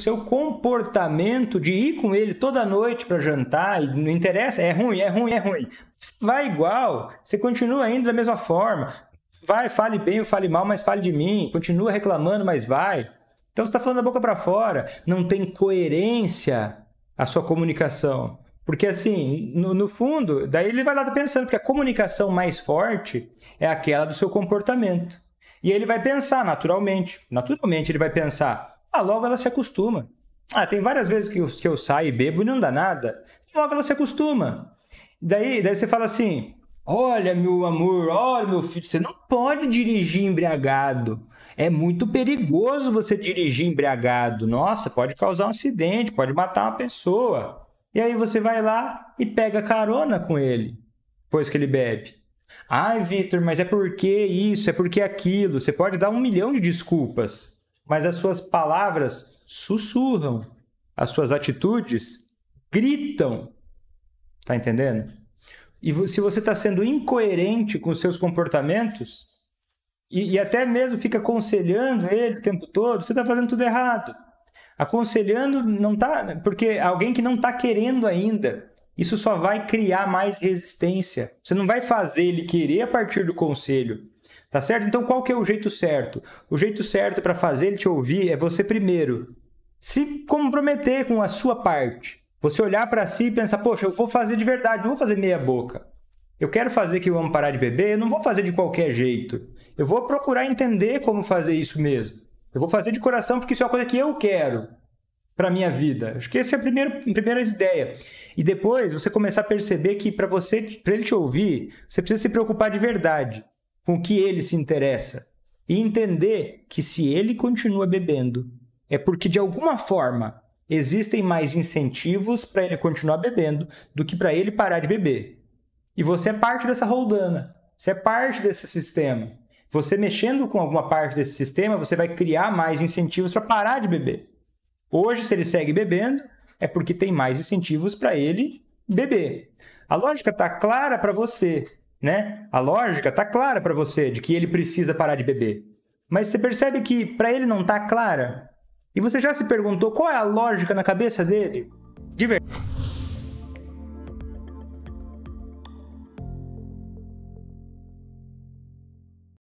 seu comportamento de ir com ele toda noite para jantar, e não interessa, é ruim, é ruim, é ruim. Vai igual, você continua indo da mesma forma. Vai, fale bem ou fale mal, mas fale de mim. Continua reclamando, mas vai. Então você está falando da boca para fora. Não tem coerência a sua comunicação. Porque assim, no, no, fundo, daí ele vai lá tá pensando, porque a comunicação mais forte é aquela do seu comportamento. E ele vai pensar naturalmente. Naturalmente ele vai pensar, ah, logo ela se acostuma. Ah, tem várias vezes que eu, que eu saio e bebo e não dá nada. Logo ela se acostuma. Daí, daí você fala assim: Olha, meu amor, olha, meu filho, você não pode dirigir embriagado. É muito perigoso você dirigir embriagado. Nossa, pode causar um acidente, pode matar uma pessoa. E aí você vai lá e pega carona com ele, depois que ele bebe. Ai, Vitor, mas é porque isso, é porque aquilo. Você pode dar um milhão de desculpas mas as suas palavras sussurram, as suas atitudes gritam. Tá entendendo? E se você está sendo incoerente com seus comportamentos, e, e, até mesmo fica aconselhando ele o tempo todo, você está fazendo tudo errado. Aconselhando não tá, porque alguém que não está querendo ainda isso só vai criar mais resistência. Você não vai fazer ele querer a partir do conselho. Tá certo? Então qual que é o jeito certo? O jeito certo para fazer ele te ouvir é você primeiro se comprometer com a sua parte. Você olhar para si e pensar: "Poxa, eu vou fazer de verdade, não vou fazer meia boca. Eu quero fazer que eu amo parar de beber, eu não vou fazer de qualquer jeito. Eu vou procurar entender como fazer isso mesmo. Eu vou fazer de coração porque isso é uma coisa que eu quero para minha vida. Acho que essa é a primeira, a primeira ideia. E depois você começar a perceber que para você, para ele te ouvir, você precisa se preocupar de verdade com o que ele se interessa e entender que se ele continua bebendo, é porque de alguma forma existem mais incentivos para ele continuar bebendo do que para ele parar de beber. E você é parte dessa roldana, você é parte desse sistema. Você mexendo com alguma parte desse sistema, você vai criar mais incentivos para parar de beber. Hoje, se ele segue bebendo, é porque tem mais incentivos para ele beber. A lógica está clara para você, né? A lógica está clara para você de que ele precisa parar de beber. Mas você percebe que para ele não está clara? E você já se perguntou qual é a lógica na cabeça dele? De verdade.